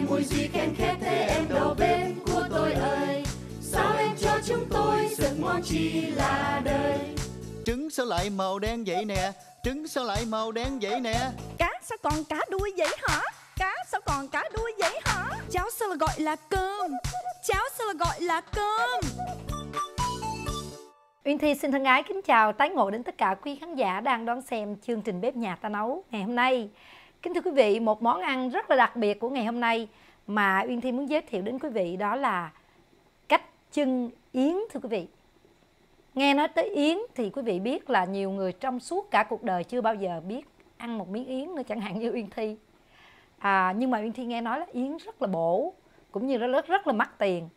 về mùi gì khen khét thế em đầu bếp của tôi ơi sao em cho chúng tôi sực món chi là đời trứng sao lại màu đen vậy nè trứng sao lại màu đen vậy nè cá sao còn cá đuôi vậy hả cá sao còn cá đuôi vậy hả cháo sao là gọi là cơm cháo sao là gọi là cơm Uyên Thi xin thân ái kính chào tái ngộ đến tất cả quý khán giả đang đón xem chương trình Bếp Nhà Ta Nấu ngày hôm nay. Kính thưa quý vị, một món ăn rất là đặc biệt của ngày hôm nay mà Uyên Thi muốn giới thiệu đến quý vị đó là cách chân yến thưa quý vị. Nghe nói tới yến thì quý vị biết là nhiều người trong suốt cả cuộc đời chưa bao giờ biết ăn một miếng yến nữa chẳng hạn như Uyên Thi. À, nhưng mà Uyên Thi nghe nói là yến rất là bổ cũng như rất rất là mắc tiền.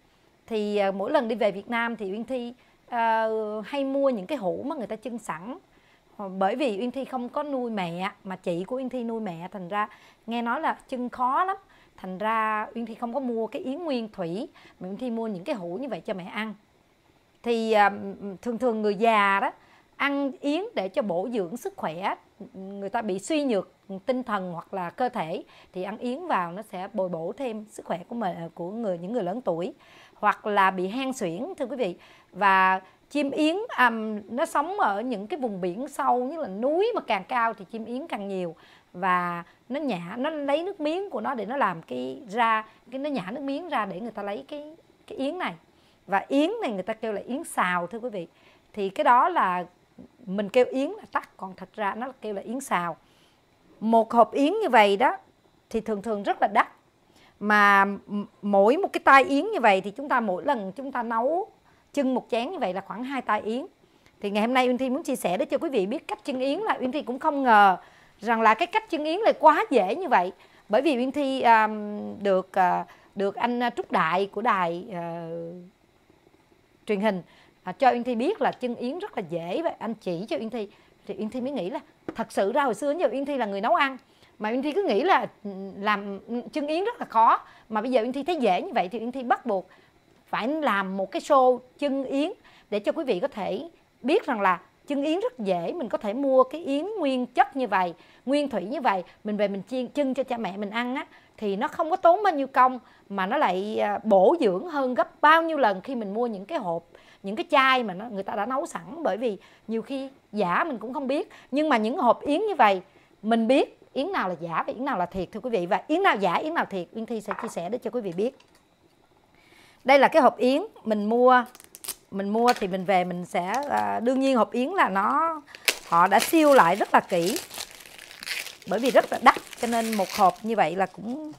Thì à, mỗi lần đi về Việt Nam thì Uyên Thi à, hay mua những cái hũ mà người ta chưng sẵn Ờ, bởi vì uyên thi không có nuôi mẹ mà chị của uyên thi nuôi mẹ thành ra nghe nói là chân khó lắm thành ra uyên thi không có mua cái yến nguyên thủy mà uyên thi mua những cái hũ như vậy cho mẹ ăn thì ờ, thường thường người già đó ăn yến để cho bổ dưỡng sức khỏe người ta bị suy nhược tinh thần hoặc là cơ thể thì ăn yến vào nó sẽ bồi bổ thêm sức khỏe của mình của người những người lớn tuổi hoặc là bị hen suyễn thưa quý vị và chim yến um, nó sống ở những cái vùng biển sâu như là núi mà càng cao thì chim yến càng nhiều và nó nhả nó lấy nước miếng của nó để nó làm cái ra cái nó nhả nước miếng ra để người ta lấy cái cái yến này và yến này người ta kêu là yến xào thưa quý vị thì cái đó là mình kêu yến là tắt còn thật ra nó kêu là yến xào một hộp yến như vậy đó thì thường thường rất là đắt mà mỗi một cái tai yến như vậy thì chúng ta mỗi lần chúng ta nấu chân một chén như vậy là khoảng hai tai yến thì ngày hôm nay uyên thi muốn chia sẻ để cho quý vị biết cách chân yến là uyên thi cũng không ngờ rằng là cái cách chân yến lại quá dễ như vậy bởi vì uyên thi um, được uh, được anh ờ, trúc đại của đài uh, truyền hình uh, cho uyên thi biết là chân yến rất là dễ vậy anh chỉ cho uyên thi thì uyên thi mới nghĩ là thật sự ra hồi xưa giờ uyên thi là người nấu ăn mà uyên thi cứ nghĩ là ừ, làm ừ, chân yến rất là khó mà bây giờ uyên thi thấy dễ như vậy thì uyên thi bắt buộc phải làm một cái show chân yến để cho quý vị có thể biết rằng là chân yến rất dễ mình có thể mua cái yến nguyên chất như vậy nguyên thủy như vậy mình về mình chiên chân cho cha mẹ mình ăn á thì nó không có tốn bao nhiêu công mà nó lại à, bổ dưỡng hơn gấp bao nhiêu lần khi mình mua những cái hộp những cái chai mà nó người ta đã nấu sẵn bởi vì nhiều khi giả mình cũng không biết nhưng mà những hộp yến như vậy mình biết yến nào là giả và yến nào là thiệt thưa quý vị và yến nào giả yến nào thiệt Yến thi sẽ chia sẻ để cho quý vị biết đây là cái hộp yến mình mua mình mua thì mình về mình sẽ à, đương nhiên hộp yến là nó họ đã siêu lại rất là kỹ bởi vì rất là đắt cho nên một hộp như vậy là cũng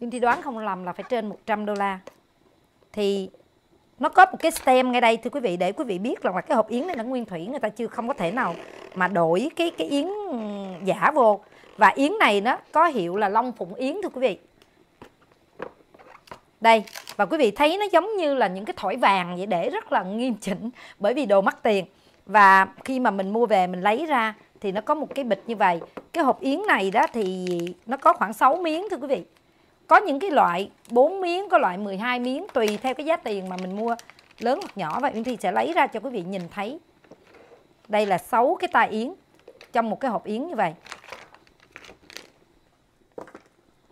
nhưng thì đoán không lầm là phải trên 100 đô la thì nó có một cái stem ngay đây thưa quý vị để quý vị biết rằng là cái hộp yến này nó nguyên thủy người ta chưa không có thể nào mà đổi cái cái yến giả vô và yến này nó có hiệu là long phụng yến thưa quý vị đây và quý vị thấy nó giống như là những cái thỏi vàng vậy để rất là nghiêm chỉnh bởi vì đồ mắc tiền và khi mà mình mua về mình lấy ra thì nó có một cái bịch như vậy cái hộp yến này đó thì nó có khoảng 6 miếng thưa quý vị có những cái loại 4 miếng có loại 12 miếng tùy theo cái giá tiền mà mình mua lớn hoặc nhỏ vậy Uyên Thi sẽ lấy ra cho quý vị nhìn thấy đây là 6 cái tai yến trong một cái hộp yến như vậy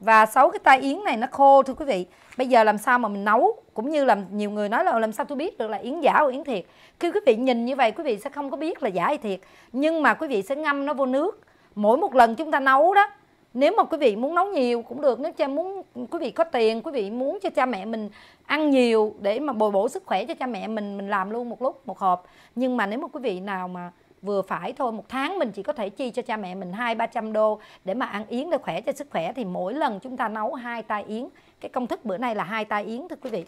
và 6 cái tai yến này nó khô thưa quý vị bây giờ làm sao mà mình nấu cũng như là nhiều người nói là làm sao tôi biết được là yến giả hoặc yến thiệt khi quý vị nhìn như vậy quý vị sẽ không có biết là giả hay thiệt nhưng mà quý vị sẽ ngâm nó vô nước mỗi một lần chúng ta nấu đó nếu mà quý vị muốn nấu nhiều cũng được nếu cha muốn quý vị có tiền quý vị muốn cho cha mẹ mình ăn nhiều để mà bồi bổ sức khỏe cho cha mẹ mình mình làm luôn một lúc một hộp nhưng mà nếu mà quý vị nào mà vừa phải thôi một tháng mình chỉ có thể chi cho cha mẹ mình hai ba trăm đô để mà ăn yến để khỏe cho sức khỏe thì mỗi lần chúng ta nấu hai tay yến cái công thức bữa nay là hai tay yến thưa quý vị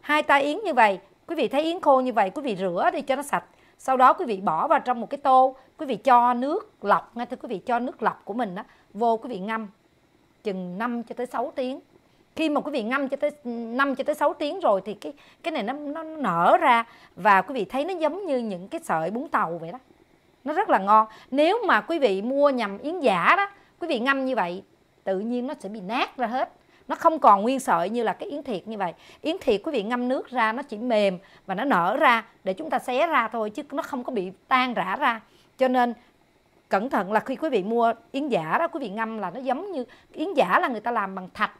hai tay yến như vậy quý vị thấy yến khô như vậy quý vị rửa đi cho nó sạch sau đó quý vị bỏ vào trong một cái tô quý vị cho nước lọc nghe thưa quý vị cho nước lọc của mình đó vô quý vị ngâm chừng 5 cho tới 6 tiếng khi mà quý vị ngâm cho tới 5 cho tới 6 tiếng rồi thì cái cái này nó nó nở ra và quý vị thấy nó giống như những cái sợi bún tàu vậy đó nó rất là ngon nếu mà quý vị mua nhầm yến giả đó quý vị ngâm như vậy tự nhiên nó sẽ bị nát ra hết nó không còn nguyên sợi như là cái yến thiệt như vậy yến thiệt quý vị ngâm nước ra nó chỉ mềm và nó nở ra để chúng ta xé ra thôi chứ nó không có bị tan rã ra cho nên cẩn thận là khi quý vị mua yến giả đó quý vị ngâm là nó giống như yến giả là người ta làm bằng thạch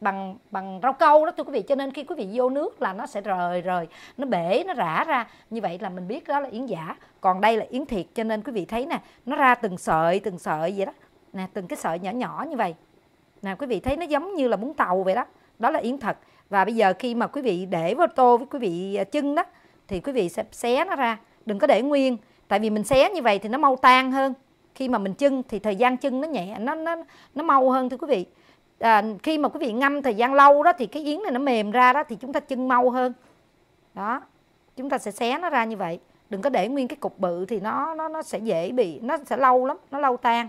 bằng bằng rau câu đó thưa quý vị cho nên khi quý vị vô nước là nó sẽ rời rời nó bể nó rã ra như vậy là mình biết đó là yến giả còn đây là yến thiệt cho nên quý vị thấy nè nó ra từng sợi từng sợi vậy đó nè từng cái sợi nhỏ nhỏ như vậy nào quý vị thấy nó giống như là bún tàu vậy đó đó là yến thật và bây giờ khi mà quý vị để vào tô với quý vị à, chân đó thì quý vị sẽ xé nó ra đừng có để nguyên tại vì mình xé như vậy thì nó mau tan hơn khi mà mình chân thì thời gian chân nó nhẹ nó nó nó mau hơn thưa quý vị à, khi mà quý vị ngâm thời gian lâu đó thì cái yến này nó mềm ra đó thì chúng ta chân mau hơn đó chúng ta sẽ xé nó ra như vậy đừng có để nguyên cái cục bự thì nó nó nó sẽ dễ bị nó sẽ lâu lắm nó lâu tan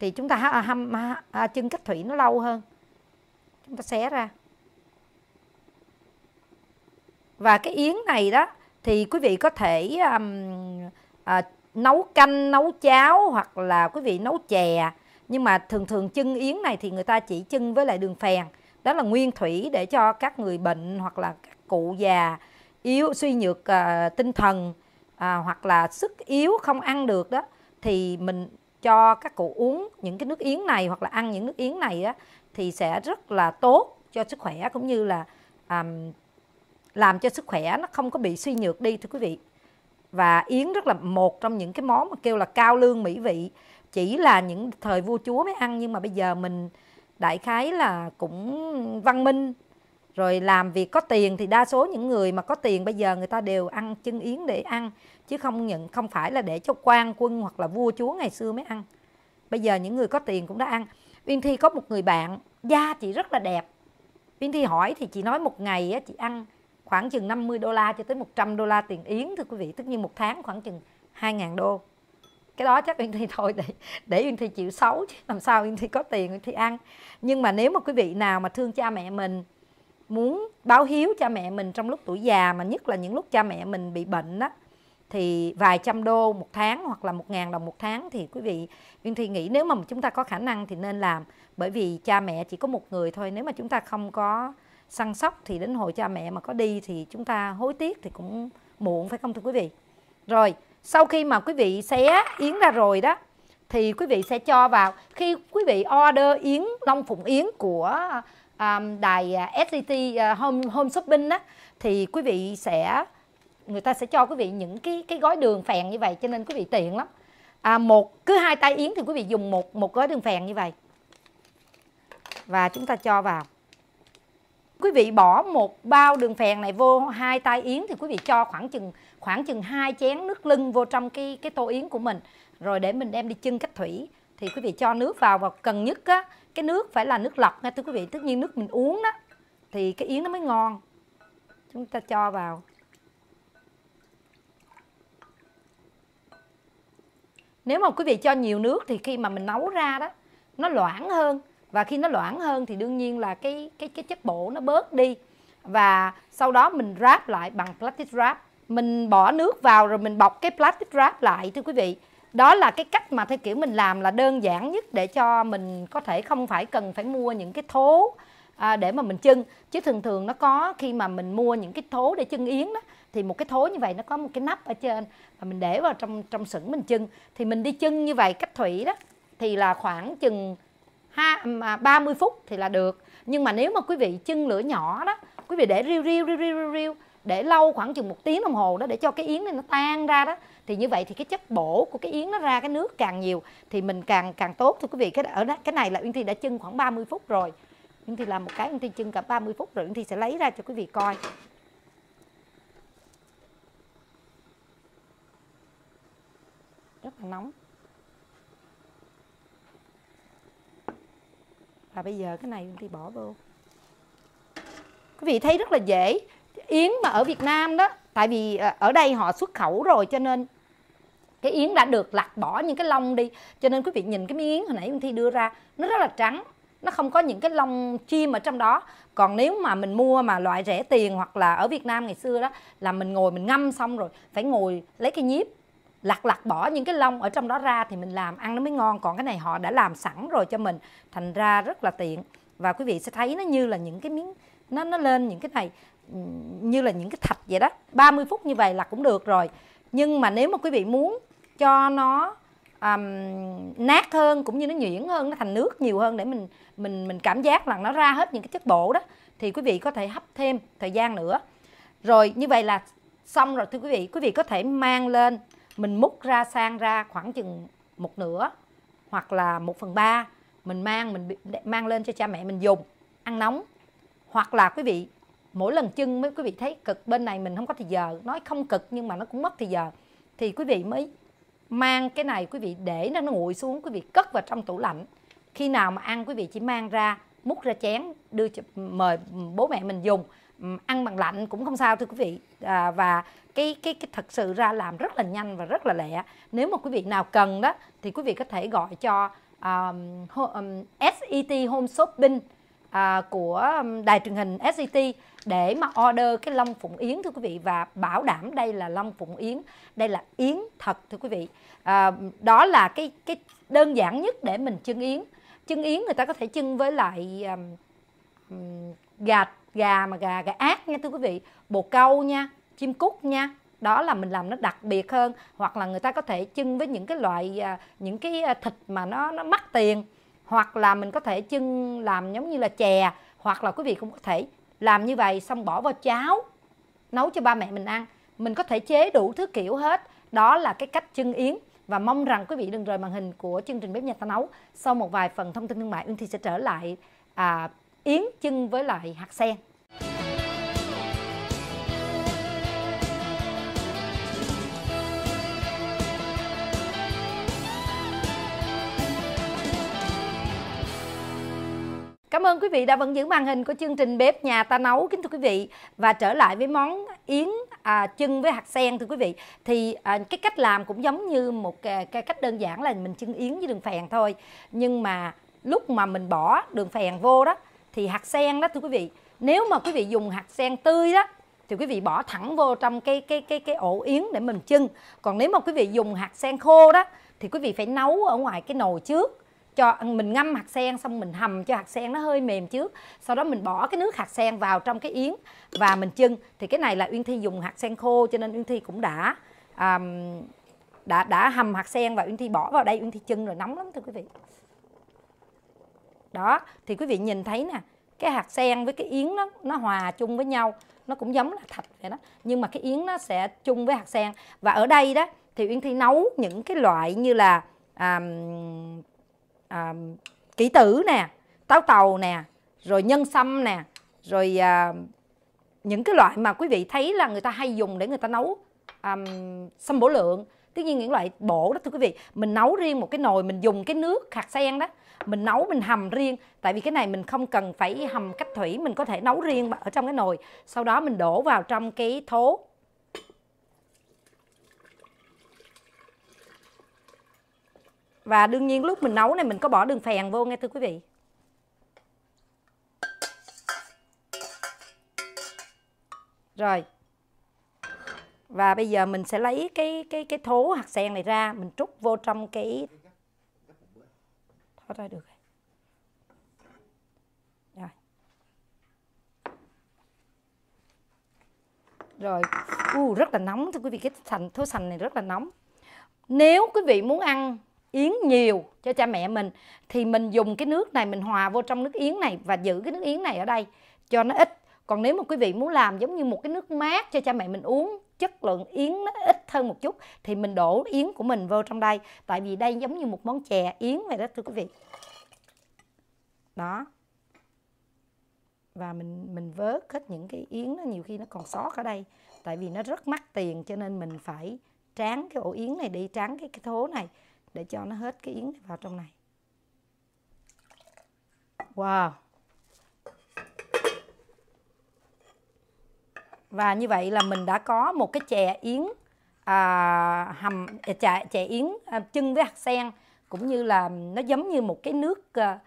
thì chúng ta à, hâm à, chân cách thủy nó lâu hơn chúng ta xé ra và cái yến này đó thì quý vị có thể um, à, nấu canh nấu cháo hoặc là quý vị nấu chè nhưng mà thường thường chân yến này thì người ta chỉ chân với lại đường phèn đó là nguyên thủy để cho các người bệnh hoặc là các cụ già yếu suy nhược à, tinh thần à, hoặc là sức yếu không ăn được đó thì mình cho các cụ uống những cái nước yến này hoặc là ăn những nước yến này á, thì sẽ rất là tốt cho sức khỏe cũng như là um, làm cho sức khỏe nó không có bị suy nhược đi thưa quý vị và yến rất là một trong những cái món mà kêu là cao lương mỹ vị chỉ là những thời vua chúa mới ăn nhưng mà bây giờ mình đại khái là cũng văn minh rồi làm việc có tiền thì đa số những người mà có tiền bây giờ người ta đều ăn chân yến để ăn chứ không nhận không phải là để cho quan quân hoặc là vua chúa ngày xưa mới ăn bây giờ những người có tiền cũng đã ăn uyên thi có một người bạn da chị rất là đẹp uyên thi hỏi thì chị nói một ngày á, chị ăn khoảng chừng 50 đô la cho tới 100 đô la tiền yến thưa quý vị tất nhiên một tháng khoảng chừng 2.000 đô cái đó chắc Uyên Thi thôi để để Uyên Thi chịu xấu chứ làm sao Uyên Thi có tiền Uyên Thi ăn nhưng mà nếu mà quý vị nào mà thương cha mẹ mình muốn báo hiếu cha mẹ mình trong lúc tuổi già mà nhất là những lúc cha mẹ mình bị bệnh đó thì vài trăm đô một tháng hoặc là một ngàn đồng một tháng thì quý vị Nguyên Thi nghĩ nếu mà chúng ta có khả năng thì nên làm bởi vì cha mẹ chỉ có một người thôi nếu mà chúng ta không có săn sóc thì đến hồi cha mẹ mà có đi thì chúng ta hối tiếc thì cũng muộn phải không thưa quý vị rồi sau khi mà quý vị xé yến ra rồi đó thì quý vị sẽ cho vào khi quý vị order yến long phụng yến của um, đài à, SCT uh, à, home home shopping đó thì quý vị sẽ người ta sẽ cho quý vị những cái cái gói đường phèn như vậy cho nên quý vị tiện lắm à, một cứ hai tay yến thì quý vị dùng một một gói đường phèn như vậy và chúng ta cho vào quý vị bỏ một bao đường phèn này vô hai tay yến thì quý vị cho khoảng chừng khoảng chừng hai chén nước lưng vô trong cái cái tô yến của mình rồi để mình đem đi chưng cách thủy thì quý vị cho nước vào và cần nhất á cái nước phải là nước lọc nha thưa quý vị tất nhiên nước mình uống đó thì cái yến nó mới ngon chúng ta cho vào nếu mà quý vị cho nhiều nước thì khi mà mình nấu ra đó nó loãng hơn và khi nó loãng hơn thì đương nhiên là cái cái cái chất bổ nó bớt đi và sau đó mình ráp lại bằng plastic wrap mình bỏ nước vào rồi mình bọc cái plastic wrap lại thưa quý vị đó là cái cách mà theo kiểu mình làm là đơn giản nhất để cho mình có thể không phải cần phải mua những cái thố à, để mà mình chưng chứ thường thường nó có khi mà mình mua những cái thố để chưng yến đó thì một cái thối như vậy nó có một cái nắp ở trên và mình để vào trong trong sửng mình chân thì mình đi chân như vậy cách thủy đó thì là khoảng chừng ha à, mà 30 phút thì là được nhưng mà nếu mà quý vị chân lửa nhỏ đó quý vị để riu riu riu riu riu riêu để lâu khoảng chừng một tiếng đồng hồ đó để cho cái yến này nó tan ra đó thì như vậy thì cái chất bổ của cái yến nó ra cái nước càng nhiều thì mình càng càng tốt thôi quý vị cái ở đó, cái này là uyên thi đã chân khoảng 30 phút rồi uyên thi làm một cái uyên thi chân cả 30 phút rồi uyên thi sẽ lấy ra cho quý vị coi rất là nóng và bây giờ cái này Uyên Thi bỏ vô quý vị thấy rất là dễ yến mà ở Việt Nam đó tại vì à, ở đây họ xuất khẩu rồi cho nên cái yến đã được lặt bỏ những cái lông đi cho nên quý vị nhìn cái miếng yến hồi nãy Uyên Thi đưa ra nó rất là trắng nó không có những cái lông chim ở trong đó còn nếu mà mình mua mà loại rẻ tiền hoặc là ở Việt Nam ngày xưa đó là mình ngồi mình ngâm xong rồi phải ngồi lấy cái nhíp lặt lặt bỏ những cái lông ở trong đó ra thì mình làm ăn nó mới ngon còn cái này họ đã làm sẵn rồi cho mình thành ra rất là tiện và quý vị sẽ thấy nó như là những cái miếng nó nó lên những cái này như là những cái thạch vậy đó 30 phút như vậy là cũng được rồi nhưng mà nếu mà quý vị muốn cho nó um, nát hơn cũng như nó nhuyễn hơn nó thành nước nhiều hơn để mình mình mình cảm giác là nó ra hết những cái chất bổ đó thì quý vị có thể hấp thêm thời gian nữa rồi như vậy là xong rồi thưa quý vị quý vị có thể mang lên mình múc ra sang ra khoảng chừng một nửa hoặc là một phần ba mình mang mình mang lên cho cha mẹ mình dùng ăn nóng hoặc là quý vị mỗi lần chân mới quý vị thấy cực bên này mình không có thì giờ nói không cực nhưng mà nó cũng mất thì giờ thì quý vị mới mang cái này quý vị để nó, nó nguội xuống quý vị cất vào trong tủ lạnh khi nào mà ăn quý vị chỉ mang ra múc ra chén đưa mời bố mẹ mình dùng ăn bằng lạnh cũng không sao thưa quý vị à, và cái, cái cái thật sự ra làm rất là nhanh và rất là lẹ nếu mà quý vị nào cần đó thì quý vị có thể gọi cho um, um, SET Home Shopping à, của đài truyền hình SCT e để mà order cái long phụng yến thưa quý vị và bảo đảm đây là long phụng yến đây là yến thật thưa quý vị à, đó là cái cái đơn giản nhất để mình chân yến chân yến người ta có thể chân với lại um, gà gà mà gà gà ác nha thưa quý vị bồ câu nha chim cút nha đó là mình làm nó đặc biệt hơn hoặc là người ta có thể chưng với những cái loại à, những cái à, thịt mà nó nó mắc tiền hoặc là mình có thể chưng làm giống như là chè hoặc là quý vị cũng có thể làm như vậy xong bỏ vào cháo nấu cho ba mẹ mình ăn mình có thể chế đủ thứ kiểu hết đó là cái cách chưng yến và mong rằng quý vị đừng rời màn hình của chương trình bếp nhà ta nấu sau một vài phần thông tin thương mại Uyên thì sẽ trở lại à, yến chưng với lại hạt sen Cảm ơn quý vị đã vẫn giữ màn hình của chương trình bếp nhà ta nấu kính thưa quý vị và trở lại với món yến à, chưng với hạt sen thưa quý vị thì à, cái cách làm cũng giống như một cái, cái cách đơn giản là mình chân yến với đường phèn thôi nhưng mà lúc mà mình bỏ đường phèn vô đó thì hạt sen đó thưa quý vị nếu mà quý vị dùng hạt sen tươi đó thì quý vị bỏ thẳng vô trong cái cái cái cái ổ yến để mình chưng còn nếu mà quý vị dùng hạt sen khô đó thì quý vị phải nấu ở ngoài cái nồi trước cho mình ngâm hạt sen xong mình hầm cho hạt sen nó hơi mềm trước sau đó mình bỏ cái nước hạt sen vào trong cái yến và mình chưng thì cái này là uyên thi dùng hạt sen khô cho nên uyên thi cũng đã um, đã đã hầm hạt sen và uyên thi bỏ vào đây uyên thi chưng rồi nóng lắm thưa quý vị đó thì quý vị nhìn thấy nè cái hạt sen với cái yến nó nó hòa chung với nhau nó cũng giống là thạch vậy đó nhưng mà cái yến nó sẽ chung với hạt sen và ở đây đó thì uyên thi nấu những cái loại như là à, à, kỹ tử nè táo tàu nè rồi nhân sâm nè rồi à, những cái loại mà quý vị thấy là người ta hay dùng để người ta nấu um, sâm bổ lượng tất nhiên những loại bổ đó thưa quý vị mình nấu riêng một cái nồi mình dùng cái nước hạt sen đó mình nấu mình hầm riêng tại vì cái này mình không cần phải hầm cách thủy mình có thể nấu riêng ở trong cái nồi sau đó mình đổ vào trong cái thố và đương nhiên lúc mình nấu này mình có bỏ đường phèn vô nghe thưa quý vị rồi và bây giờ mình sẽ lấy cái cái cái thố hạt sen này ra mình trút vô trong cái thoát ra được rồi rồi, rồi. Uh, rất là nóng thưa quý vị cái sành thố sành này rất là nóng nếu quý vị muốn ăn yến nhiều cho cha mẹ mình thì mình dùng cái nước này mình hòa vô trong nước yến này và giữ cái nước yến này ở đây cho nó ít còn nếu mà quý vị muốn làm giống như một cái nước mát cho cha mẹ mình uống chất lượng yến nó ít hơn một chút thì mình đổ yến của mình vô trong đây tại vì đây giống như một món chè yến vậy đó thưa quý vị đó và mình mình vớt hết những cái yến nó nhiều khi nó còn sót ở đây tại vì nó rất mắc tiền cho nên mình phải tráng cái ổ yến này đi tráng cái cái thố này để cho nó hết cái yến vào trong này wow và như vậy là mình đã có một cái chè yến à, hầm à, chè, chè yến à, chân với hạt sen cũng như là nó giống như một cái nước à,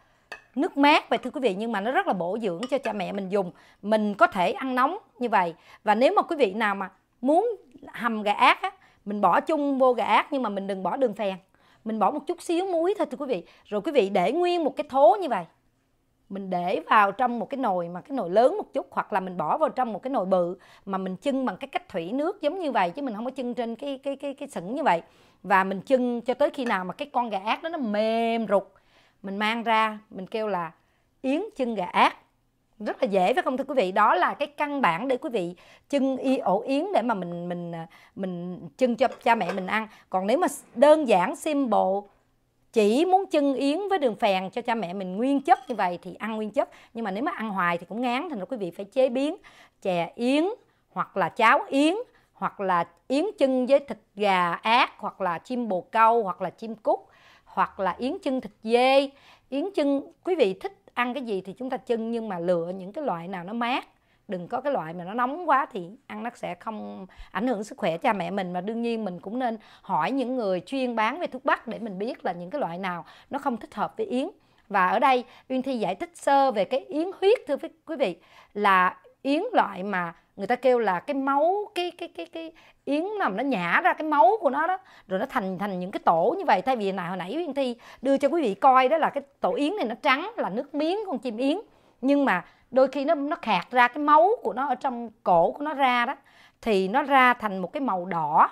nước mát vậy thưa quý vị nhưng mà nó rất là bổ dưỡng cho cha mẹ mình dùng mình có thể ăn nóng như vậy và nếu mà quý vị nào mà muốn hầm gà ác á, mình bỏ chung vô gà ác nhưng mà mình đừng bỏ đường phèn mình bỏ một chút xíu muối thôi thưa quý vị rồi quý vị để nguyên một cái thố như vậy mình để vào trong một cái nồi mà cái nồi lớn một chút hoặc là mình bỏ vào trong một cái nồi bự mà mình chưng bằng cái cách thủy nước giống như vậy chứ mình không có chưng trên cái cái cái cái sửng như vậy và mình chưng cho tới khi nào mà cái con gà ác đó nó mềm rụt mình mang ra mình kêu là yến chưng gà ác rất là dễ phải không thưa quý vị đó là cái căn bản để quý vị chưng y ổ yến để mà mình mình à, mình chưng cho cha mẹ mình ăn còn nếu mà đơn giản sim bộ chỉ muốn chân yến với đường phèn cho cha mẹ mình nguyên chất như vậy thì ăn nguyên chất nhưng mà nếu mà ăn hoài thì cũng ngán thành ra quý vị phải chế biến chè yến hoặc là cháo yến hoặc là yến chân với thịt gà ác hoặc là chim bồ câu hoặc là chim cút hoặc là yến chân thịt dê yến chân quý vị thích ăn cái gì thì chúng ta chân nhưng mà lựa những cái loại nào nó mát đừng có cái loại mà nó nóng quá thì ăn nó sẽ không ảnh hưởng sức khỏe cha mẹ mình mà đương nhiên mình cũng nên hỏi những người chuyên bán về thuốc bắc để mình biết là những cái loại nào nó không thích hợp với yến và ở đây uyên thi giải thích sơ về cái yến huyết thưa quý vị là yến loại mà người ta kêu là cái máu cái cái cái cái yến nằm nó nhả ra cái máu của nó đó rồi nó thành thành những cái tổ như vậy thay vì nào hồi nãy uyên thi đưa cho quý vị coi đó là cái tổ yến này nó trắng là nước miếng con chim yến nhưng mà đôi khi nó nó khạc ra cái máu của nó ở trong cổ của nó ra đó thì nó ra thành một cái màu đỏ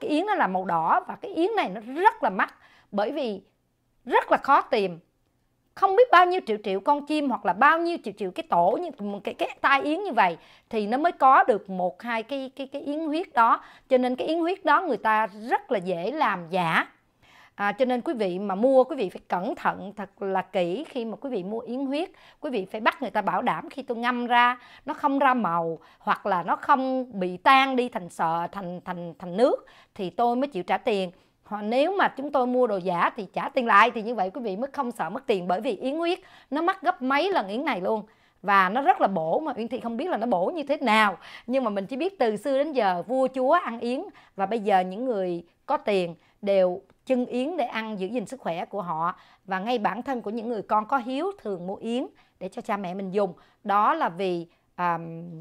cái yến nó là màu đỏ và cái yến này nó rất là mắc bởi vì rất là khó tìm không biết bao nhiêu triệu triệu con chim hoặc là bao nhiêu triệu triệu cái tổ như cái cái tai yến như vậy thì nó mới có được một hai cái cái cái yến huyết đó cho nên cái yến huyết đó người ta rất là dễ làm giả À, cho nên quý vị mà mua quý vị phải cẩn thận thật là kỹ khi mà quý vị mua yến huyết quý vị phải bắt người ta bảo đảm khi tôi ngâm ra nó không ra màu hoặc là nó không bị tan đi thành sợ thành thành thành nước thì tôi mới chịu trả tiền hoặc nếu mà chúng tôi mua đồ giả thì trả tiền lại thì như vậy quý vị mới không sợ mất tiền bởi vì yến huyết nó mắc gấp mấy lần yến này luôn và nó rất là bổ mà Uyên Thị không biết là nó bổ như thế nào nhưng mà mình chỉ biết từ xưa đến giờ vua chúa ăn yến và bây giờ những người có tiền đều chân yến để ăn giữ gìn sức khỏe của họ và ngay bản thân của những người con có hiếu thường mua yến để cho cha mẹ mình dùng đó là vì à,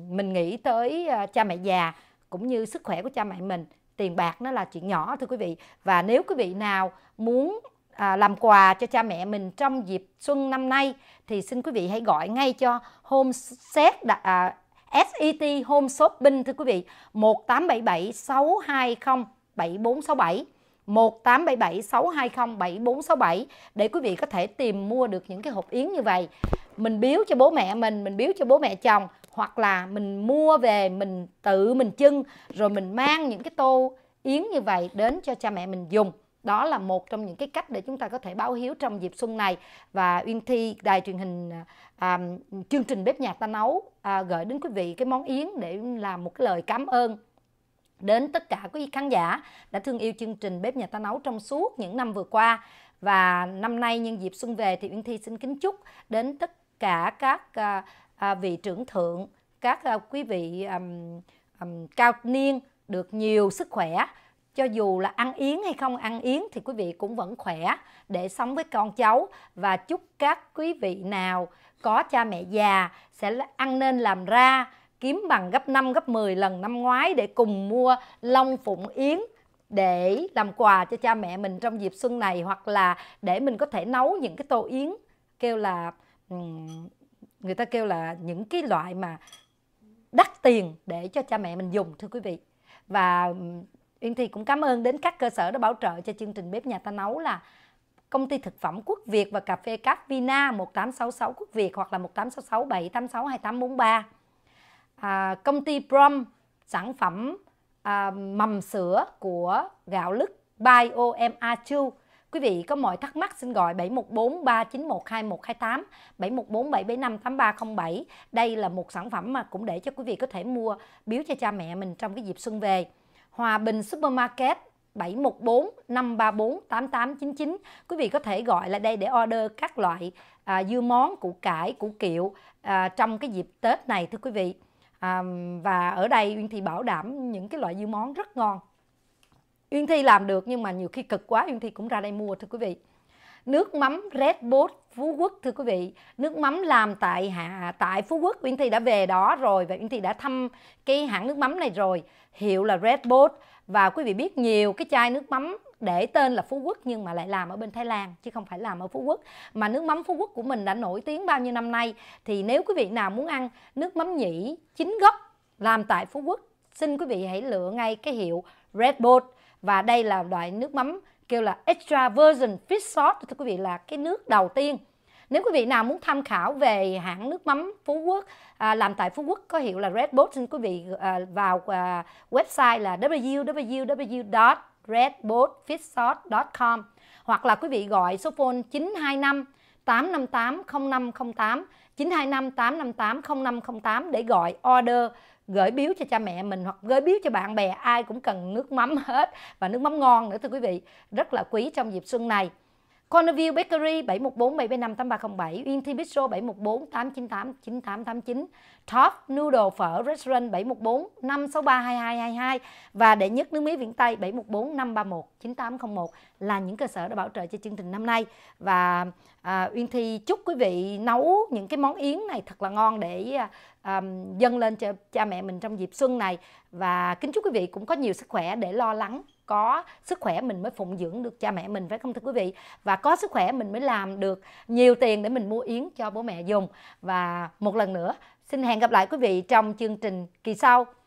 mình nghĩ tới ờ, cha mẹ già cũng như sức khỏe của cha mẹ mình tiền bạc nó là chuyện nhỏ thưa quý vị và nếu quý vị nào muốn à, làm quà cho cha mẹ mình trong dịp xuân năm nay thì xin quý vị hãy gọi ngay cho home set à, SET Home Shopping thưa quý vị một tám bảy bảy 1877 620 7467 1877 620 7467 để quý vị có thể tìm mua được những cái hộp yến như vậy. Mình biếu cho bố mẹ mình, mình biếu cho bố mẹ chồng hoặc là mình mua về mình tự mình chưng rồi mình mang những cái tô yến như vậy đến cho cha mẹ mình dùng. Đó là một trong những cái cách để chúng ta có thể báo hiếu trong dịp xuân này và Uyên Thi đài truyền hình à, chương trình bếp nhạc ta nấu à, gửi đến quý vị cái món yến để làm một cái lời cảm ơn đến tất cả quý khán giả đã thương yêu chương trình Bếp Nhà Ta Nấu trong suốt những năm vừa qua. Và năm nay nhân dịp xuân về thì Uyên Thi xin kính chúc đến tất cả các à, à, vị trưởng thượng, các à, quý vị um, um, cao niên được nhiều sức khỏe. Cho dù là ăn yến hay không ăn yến thì quý vị cũng vẫn khỏe để sống với con cháu. Và chúc các quý vị nào có cha mẹ già sẽ ăn nên làm ra kiếm bằng gấp 5, gấp 10 lần năm ngoái để cùng mua long phụng yến để làm quà cho cha mẹ mình trong dịp xuân này hoặc là để mình có thể nấu những cái tô yến kêu là người ta kêu là những cái loại mà đắt tiền để cho cha mẹ mình dùng thưa quý vị và Uyên Thi cũng cảm ơn đến các cơ sở đã bảo trợ cho chương trình bếp nhà ta nấu là công ty thực phẩm Quốc Việt và cà phê Cáp Vina 1866 Quốc Việt hoặc là 1866 786 2843 à, công ty Brom sản phẩm à, mầm sữa của gạo lứt BioMA Chu. Quý vị có mọi thắc mắc xin gọi 714 3912128 714 775 8307. Đây là một sản phẩm mà cũng để cho quý vị có thể mua biếu cho cha mẹ mình trong cái dịp xuân về. Hòa Bình Supermarket 714 534 8899. Quý vị có thể gọi lại đây để order các loại à, dưa món, củ cải, củ kiệu à, trong cái dịp Tết này thưa quý vị à, và ở đây uyên thi bảo đảm những cái loại dưa món rất ngon uyên thi làm được nhưng mà nhiều khi cực quá uyên thi cũng ra đây mua thưa quý vị nước mắm Red Boat Phú Quốc thưa quý vị nước mắm làm tại hạ tại Phú Quốc Uyên Thi đã về đó rồi và Uyên Thi đã thăm cái hãng nước mắm này rồi hiệu là Red Boat và quý vị biết nhiều cái chai nước mắm để tên là Phú Quốc nhưng mà lại làm ở bên Thái Lan chứ không phải làm ở Phú Quốc mà nước mắm Phú Quốc của mình đã nổi tiếng bao nhiêu năm nay thì nếu quý vị nào muốn ăn nước mắm nhỉ chính gốc làm tại Phú Quốc xin quý vị hãy lựa ngay cái hiệu Red Boat và đây là loại nước mắm kêu là extra virgin fish sauce thưa quý vị là cái nước đầu tiên nếu quý vị nào muốn tham khảo về hãng nước mắm Phú Quốc à, làm tại Phú Quốc có hiệu là Red Boat xin quý vị à, vào à, website là www redboatfishshot.com hoặc là quý vị gọi số phone 925 858 0508 925 858 0508 để gọi order gửi biếu cho cha mẹ mình hoặc gửi biếu cho bạn bè ai cũng cần nước mắm hết và nước mắm ngon nữa thưa quý vị rất là quý trong dịp xuân này Cornerview Bakery 714 Uyên Thi Bistro 714 Top Noodle Phở Restaurant 7145632222 và đệ nhất nước mía Viễn Tây 7145319801 là những cơ sở đã bảo trợ cho chương trình năm nay. Và à, Uyên Thi chúc quý vị nấu những cái món yến này thật là ngon để à, dâng lên cho cha mẹ mình trong dịp xuân này và kính chúc quý vị cũng có nhiều sức khỏe để lo lắng có sức khỏe mình mới phụng dưỡng được cha mẹ mình phải không thưa quý vị và có sức khỏe mình mới làm được nhiều tiền để mình mua yến cho bố mẹ dùng và một lần nữa xin hẹn gặp lại quý vị trong chương trình kỳ sau